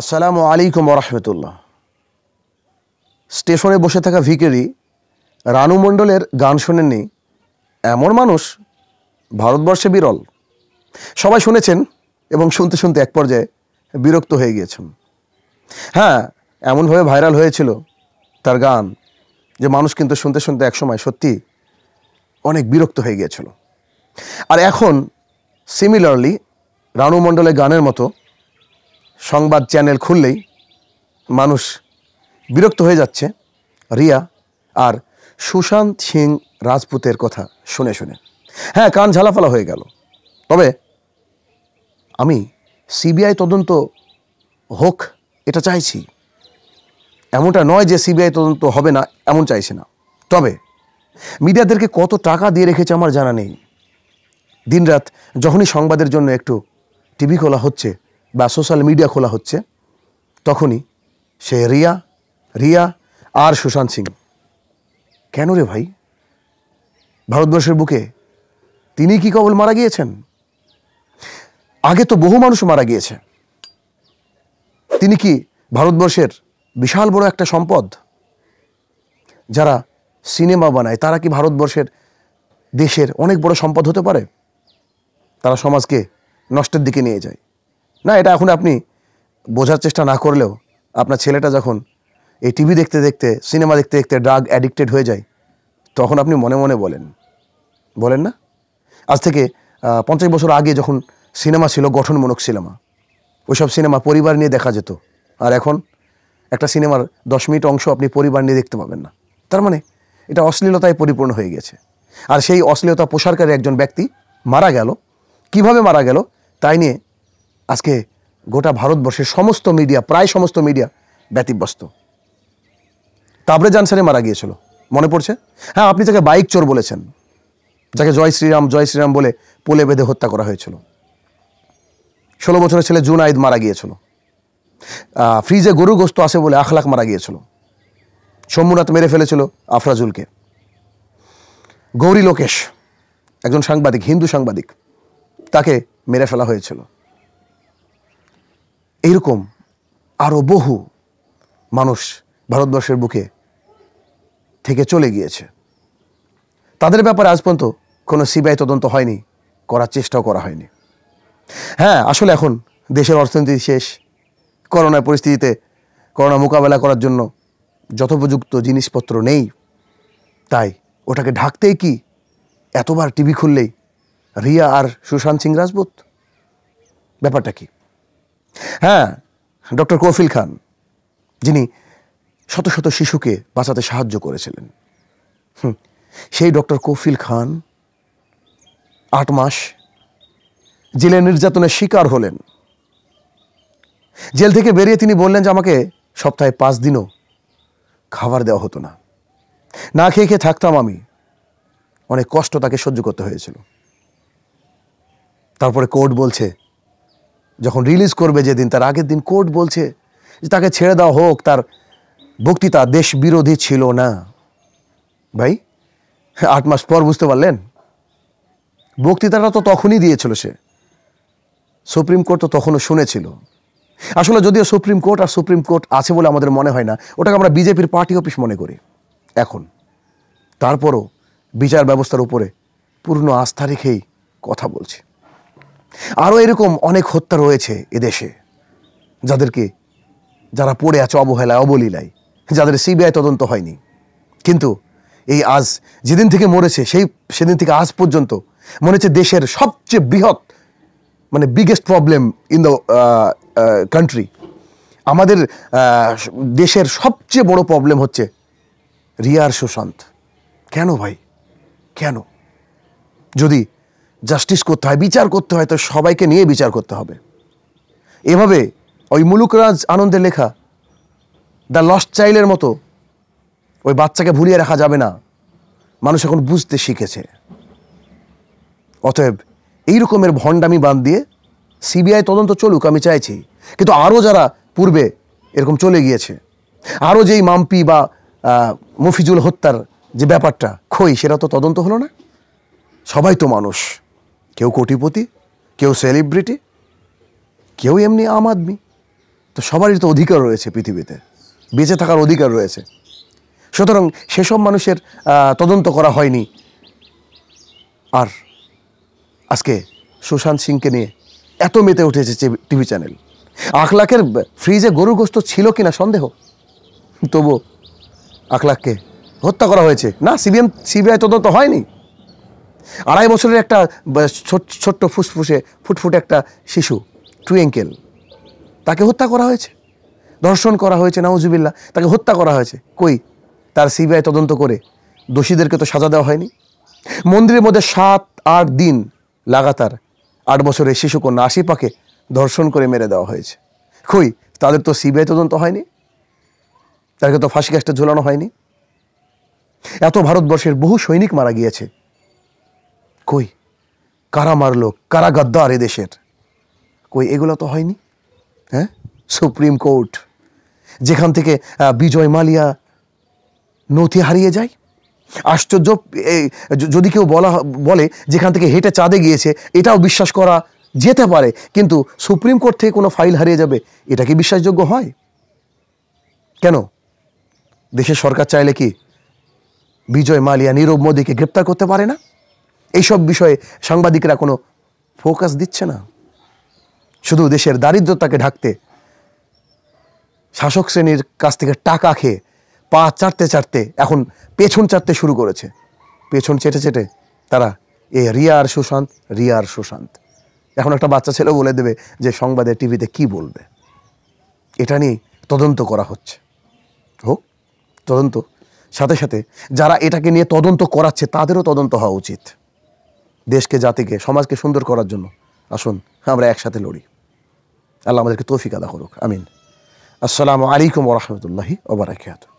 আসসালামু আলাইকুম রহমতুল্লাহ স্টেশনে বসে থাকা ভিকেরি রানু মণ্ডলের গান শোনেননি এমন মানুষ ভারতবর্ষে বিরল সবাই শুনেছেন এবং শুনতে শুনতে এক পর্যায়ে বিরক্ত হয়ে গিয়েছেন হ্যাঁ এমনভাবে ভাইরাল হয়েছিল তার গান যে মানুষ কিন্তু শুনতে শুনতে একসময় সত্যি অনেক বিরক্ত হয়ে গিয়েছিল আর এখন সিমিলারলি রানু মণ্ডলের গানের মতো সংবাদ চ্যানেল খুললেই মানুষ বিরক্ত হয়ে যাচ্ছে রিয়া আর সুশান্ত সিং রাজপুতের কথা শুনে শুনে হ্যাঁ কান ঝালাফালা হয়ে গেল তবে আমি সিবিআই তদন্ত হোক এটা চাইছি এমনটা নয় যে সিবিআই তদন্ত হবে না এমন চাইছে না তবে মিডিয়াদেরকে কত টাকা দিয়ে রেখেছে আমার জানা নেই দিনরাত যখনই সংবাদের জন্য একটু টিভি খোলা হচ্ছে বা সোশ্যাল মিডিয়া খোলা হচ্ছে তখনই সে রিয়া রিয়া আর সুশান্ত সিং কেন রে ভাই ভারতবর্ষের বুকে তিনি কি কবল মারা গিয়েছেন আগে তো বহু মানুষ মারা গিয়েছে তিনি কি ভারতবর্ষের বিশাল বড় একটা সম্পদ যারা সিনেমা বানায় তারা কি ভারতবর্ষের দেশের অনেক বড় সম্পদ হতে পারে তারা সমাজকে নষ্টের দিকে নিয়ে যায় না এটা এখন আপনি বোঝার চেষ্টা না করলেও আপনার ছেলেটা যখন এই টিভি দেখতে দেখতে সিনেমা দেখতে দেখতে ড্রাগ অ্যাডিক্টেড হয়ে যায় তখন আপনি মনে মনে বলেন বলেন না আজ থেকে পঞ্চাশ বছর আগে যখন সিনেমা ছিল গঠনমূলক সিনেমা ওইসব সিনেমা পরিবার নিয়ে দেখা যেত আর এখন একটা সিনেমার দশ মিনিট অংশ আপনি পরিবার নিয়ে দেখতে পাবেন না তার মানে এটা অশ্লীলতায় পরিপূর্ণ হয়ে গেছে আর সেই অশ্লীলতা প্রসারকারী একজন ব্যক্তি মারা গেল কিভাবে মারা গেল তাই নিয়ে আজকে গোটা ভারতবর্ষের সমস্ত মিডিয়া প্রায় সমস্ত মিডিয়া ব্যতিব্যস্ত তাবরে জানসারে মারা গিয়েছিল মনে পড়ছে হ্যাঁ আপনি তাকে বাইক চোর বলেছেন যাকে জয় শ্রীরাম জয় শ্রীরাম বলে পোলে বেঁধে হত্যা করা হয়েছিল ষোলো বছরের ছেলে জুন আইদ মারা গিয়েছিল ফ্রিজে গরু গোস্ত আসে বলে আখলাখ মারা গিয়েছিল শম্ভুনাথ মেরে ফেলেছিল আফরাজুলকে গৌরী লোকেশ একজন সাংবাদিক হিন্দু সাংবাদিক তাকে মেরে ফেলা হয়েছিল এইরকম আরও বহু মানুষ ভারতবর্ষের বুকে থেকে চলে গিয়েছে তাদের ব্যাপারে আজ পর্যন্ত কোনো সিবিআই তদন্ত হয়নি করার চেষ্টাও করা হয়নি হ্যাঁ আসলে এখন দেশের অর্থনীতি শেষ করোনা পরিস্থিতিতে করোনা মোকাবেলা করার জন্য যথোপযুক্ত জিনিসপত্র নেই তাই ওটাকে ঢাকতেই কি এতবার টিভি খুললেই রিয়া আর সুশান্ত সিং রাজপুত ব্যাপারটা কি হ্যাঁ ডক্টর কফিল খান যিনি শত শত শিশুকে বাঁচাতে সাহায্য করেছিলেন সেই ডক্টর কফিল খান আট মাস জেলে নির্যাতনের শিকার হলেন জেল থেকে বেরিয়ে তিনি বললেন যে আমাকে সপ্তাহে পাঁচ দিনও খাবার দেওয়া হতো না না খেয়ে খেয়ে থাকতাম আমি অনেক কষ্ট তাকে সহ্য করতে হয়েছিল তারপরে কোর্ট বলছে যখন রিলিজ করবে যেদিন তার আগের দিন কোর্ট বলছে যে তাকে ছেড়ে দেওয়া হোক তার বক্তৃতা দেশ বিরোধী ছিল না ভাই আট মাস পর বুঝতে পারলেন বক্তৃতাটা তো তখনই দিয়েছিল সে সুপ্রিম কোর্ট তো তখনও শুনেছিল আসলে যদিও সুপ্রিম কোর্ট আর সুপ্রিম কোর্ট আছে বলে আমাদের মনে হয় না ওটাকে আমরা বিজেপির পার্টি অফিস মনে করি এখন তারপরও বিচার ব্যবস্থার উপরে পূর্ণ আস্থা রেখেই কথা বলছি আরও এরকম অনেক হত্যা রয়েছে এদেশে যাদেরকে যারা পড়ে আছে অবহেলায় অবলীলায় যাদের সিবিআই তদন্ত হয়নি কিন্তু এই আজ যেদিন থেকে মরেছে সেই সেদিন থেকে আজ পর্যন্ত মনে হচ্ছে দেশের সবচেয়ে বৃহৎ মানে biggest problem in the country আমাদের দেশের সবচেয়ে বড় প্রবলেম হচ্ছে রিয়ার সুশান্ত কেন ভাই কেন যদি জাস্টিস করতে হয় বিচার করতে হয় তো সবাইকে নিয়ে বিচার করতে হবে এভাবে ওই মুলুকরাজ আনন্দের লেখা দ্য লস্ট চাইল্ডের মতো ওই বাচ্চাকে ভুলিয়ে রাখা যাবে না মানুষ এখন বুঝতে শিখেছে অতএব এই রকমের ভণ্ডামি বাদ দিয়ে সিবিআই তদন্ত চলুক আমি চাইছি কিন্তু আরও যারা পূর্বে এরকম চলে গিয়েছে আরও যেই মাম্পি বা মফিজুল হত্যার যে ব্যাপারটা খই সেটা তো তদন্ত হলো না সবাই তো মানুষ কেউ কোটিপতি কেউ সেলিব্রিটি কেউ এমনি আম আদমি তো সবারই তো অধিকার রয়েছে পৃথিবীতে বেঁচে থাকার অধিকার রয়েছে সুতরাং সেসব মানুষের তদন্ত করা হয়নি আর আজকে সুশান্ত সিংকে নিয়ে এত মেতে উঠেছে টিভি চ্যানেল আখলাকের ফ্রিজে গরু গোস্ত ছিল কিনা সন্দেহ তবু আখলাককে হত্যা করা হয়েছে না সিবিএম সিবিআই তদন্ত হয়নি আড়াই বছরের একটা ছোট্ট ফুসফুসে ফুটফুটে একটা শিশু টু এঙ্কেল তাকে হত্যা করা হয়েছে ধর্ষণ করা হয়েছে নাউজুবিল্লা তাকে হত্যা করা হয়েছে কই তার সিবিআই তদন্ত করে দোষীদেরকে তো সাজা দেওয়া হয়নি মন্দিরের মধ্যে সাত আট দিন লাগাতার আট বছরের শিশুকন্যা আশিপাকে ধর্ষণ করে মেরে দেওয়া হয়েছে কই তাদের তো সিবিআই তদন্ত হয়নি তাকে তো ফাঁসি গ্যাসটা ঝোলানো হয়নি এত ভারতবর্ষের বহু সৈনিক মারা গিয়েছে কই কারা মারলো কারা গদ্দার এদেশের কই এগুলো তো হয়নি হ্যাঁ সুপ্রিম কোর্ট যেখান থেকে বিজয় মালিয়া নথি হারিয়ে যায় আশ্চর্য যদি কেউ বলা বলে যেখান থেকে হেঁটে চাঁদে গিয়েছে এটাও বিশ্বাস করা যেতে পারে কিন্তু সুপ্রিম কোর্ট থেকে কোনো ফাইল হারিয়ে যাবে এটা কি বিশ্বাসযোগ্য হয় কেন দেশের সরকার চাইলে কি বিজয় মালিয়া নীরব মোদীকে গ্রেপ্তার করতে পারে না এইসব বিষয়ে সাংবাদিকরা কোনো ফোকাস দিচ্ছে না শুধু দেশের দারিদ্রতাকে ঢাকতে শাসক শ্রেণীর কাছ থেকে টাকা খেয়ে পা চাটতে চাটতে এখন পেছন চাটতে শুরু করেছে পেছন চেটে চেটে তারা এ রিয়ার সুশান্ত রিয়ার সুশান্ত এখন একটা বাচ্চা ছেলেও বলে দেবে যে সংবাদে টিভিতে কি বলবে এটা নিয়ে তদন্ত করা হচ্ছে হোক তদন্ত সাথে সাথে যারা এটাকে নিয়ে তদন্ত করাচ্ছে তাদেরও তদন্ত হওয়া উচিত দেশকে জাতিকে সমাজকে সুন্দর করার জন্য আসুন আমরা একসাথে লড়ি আল্লাহ আমাদেরকে তৌফিক আদা করুক আমিন আসসালামু আলাইকুম রহমতুল্লাহি ওবরাকাতুহ